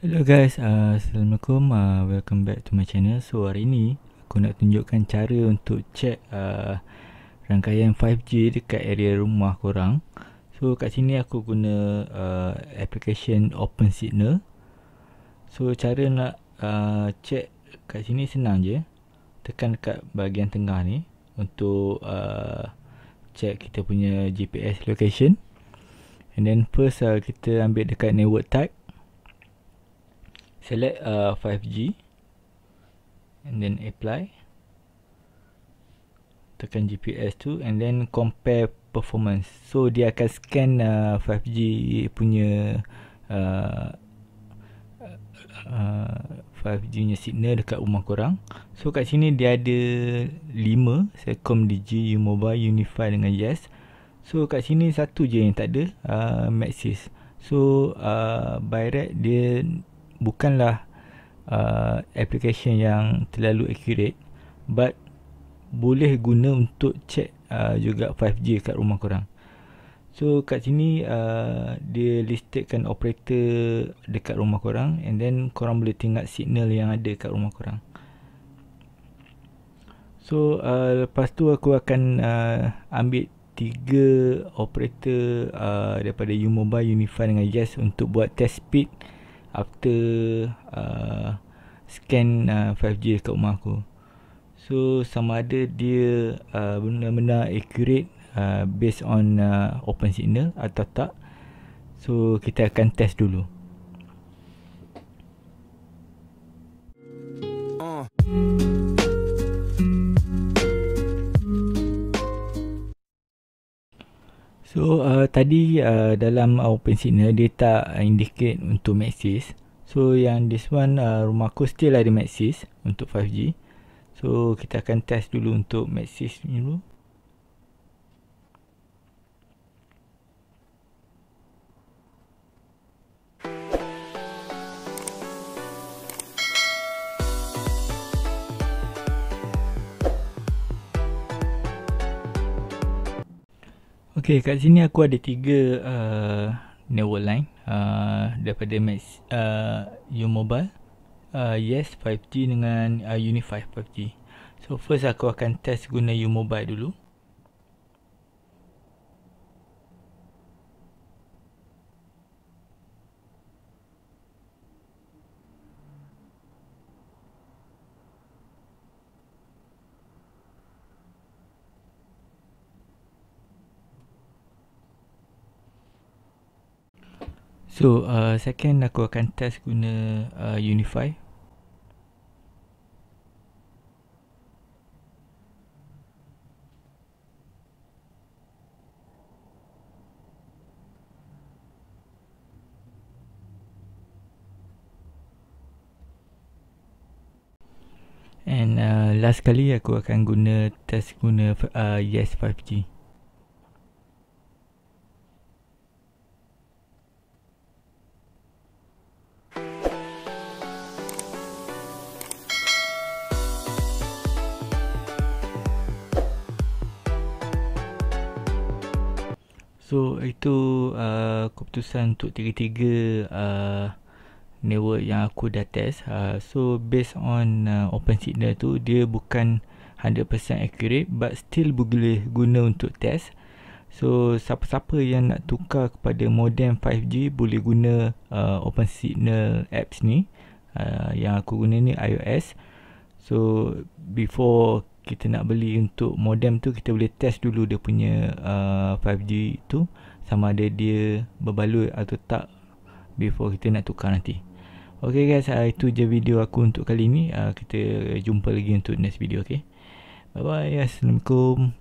Hello guys, uh, Assalamualaikum uh, Welcome back to my channel So hari ni, aku nak tunjukkan cara untuk check uh, Rangkaian 5G dekat area rumah korang So kat sini aku guna uh, application Open Signal So cara nak uh, check kat sini senang je Tekan dekat bahagian tengah ni Untuk uh, check kita punya GPS location And then first uh, kita ambil dekat network type select uh, 5G and then apply tekan GPS tu and then compare performance so dia akan scan uh, 5G punya uh, uh, 5G uh, nya signal dekat rumah korang so kat sini dia ada 5 Secom DG, U-Mobile, Unify dengan Yes so kat sini satu je yang tak ada uh, Maxis so uh, by right dia bukanlah uh, application yang terlalu accurate but boleh guna untuk check uh, juga 5G kat rumah korang so kat sini uh, dia listedkan operator dekat rumah korang and then korang boleh tengok signal yang ada kat rumah korang so uh, lepas tu aku akan uh, ambil tiga operator uh, daripada U-Mobile, Unify dengan Yes untuk buat test speed after uh, scan uh, 5G dekat rumah aku so sama ada dia uh, benar-benar accurate uh, based on uh, open signal atau tak so kita akan test dulu So uh, tadi uh, dalam open signal dia tak indicate untuk maxis. So yang this one uh, rumah aku still ada maxis untuk 5G. So kita akan test dulu untuk maxis dulu. Okay, kat sini aku ada tiga uh, network line uh, daripada Max uh, U-Mobile. Uh, yes 5G dengan uh, Unify 5G. So first aku akan test guna U-Mobile dulu. Uh, So uh, second aku akan test guna uh, Unify And uh, last kali aku akan guna test guna uh, YES5G So itu uh, keputusan untuk tiga-tiga uh, network yang aku dah test. Uh, so based on uh, open signal tu dia bukan 100% accurate but still boleh guna untuk test. So siapa-siapa yang nak tukar kepada modem 5G boleh guna uh, open signal apps ni. Uh, yang aku guna ni iOS. So before kita nak beli untuk modem tu kita boleh test dulu dia punya uh, 5G tu sama ada dia berbaloi atau tak before kita nak tukar nanti ok guys uh, itu je video aku untuk kali ni uh, kita jumpa lagi untuk next video ok bye bye assalamualaikum